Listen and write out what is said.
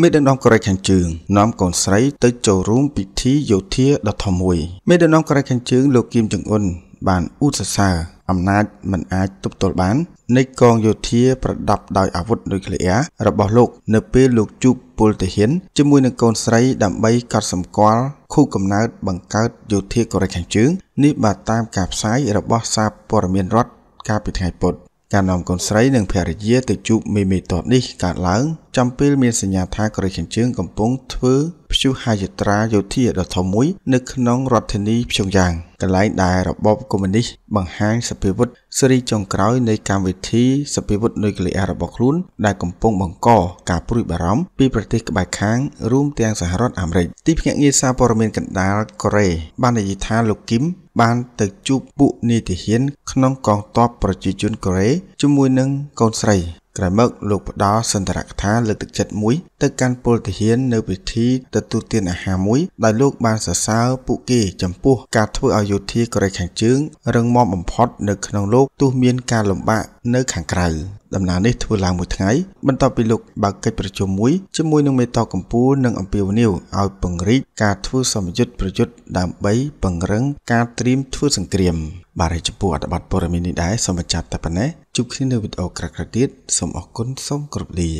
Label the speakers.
Speaker 1: មេដឹកនាំកូរ៉េខាងជើងនាំកូនស្រី ទៅចូលរួមពិធីយោធាដ៏ធំមួយមេដឹកនាំកូរ៉េខាងជើងលោកគីមចុងអ៊ុនបានឧស្សាហ៍អំណាចមិនអាចទប់ទល់បាននៃកងយោធាប្រដាប់ដោយអាវុធនុយក្លេអ៊ែររបស់លោក នៅពេលលោកជូកពលទាហានជាមួយនឹងកូនស្រី ដើម្បីកាត់សម្គាល់ខូកំណើតបង្កើតយោធាកូរ៉េខាងជើង នេះបាទតាមការផ្សាយរបស់សារព័ត៌មានរដ្ឋកាលពីថ្ងៃពុធការនាំកូនស្រី និងភរិយាទៅជួបមេមេតបនេះកើតឡើងចំពេលមានសញ្ញាថាកូរ៉េខាងជើងកំពុងធ្វើព្យុហយត្រាយោធាដ៏ធំមួយ នៅក្នុងរដ្ឋធានីព្យុងយ៉ាងកន្លែងដែលរបបកុម្មុយនីសបង្ហាញសភាវុធស៊េរីចុងក្រោយនៃកម្មវិធីសភាវុធនុយក្លេអ៊ែររបស់ខ្លួន ដែលកំពុងបង្កការព្រួយបារម្ភពីប្រទេសក្បែរខាង រួមទាំងសហរដ្ឋអាមេរិកទីភ្នាក់ងារសារព័ត៌មានកណ្ដាលកូរ៉េបាននិយាយថាលោកគីម បានទៅជួបពួកនាយទាហាន ក្នុងកងទ័ពប្រជាជនកូរ៉េជាមួយនឹងកូនស្រីក្រោយមកលោកផ្ដល់សន្ទរកថាលើកទឹកចិត្តមួយ ទៅកាន់ពលទាហាននៅពិធីទទួលទានអាហារមួយដោយលោកបានសរសើរពួកគេចំពោះការធ្វើឲ្យយោធាកូរ៉េខាងជើងរឹងមាំបំផុតនៅក្នុងលោកទោះមានការលំបាកនៅខាងក្រៅដំណើរនេះធ្វើឡើងមួយថ្ងៃបន្ទាប់ពីលោកបើកកិច្ចប្រជុំមួយជាមួយនឹងមេតកកម្ពុជានិងអំពាវនាវឲ្យពង្រីកការធ្វើសម្ពយុទ្ធប្រយុទ្ធដើម្បីពង្រឹង ការត្រៀមធ្វើសង្គ្រាម។បាទហើយចំពោះអត្ថបទព័ត៌មាននេះដែរសូមបញ្ចប់តែប៉ុណ្ណេះជួបគ្នានៅវីដេអូក្រោយៗទៀតសូមអរគុណសូមគោរពលា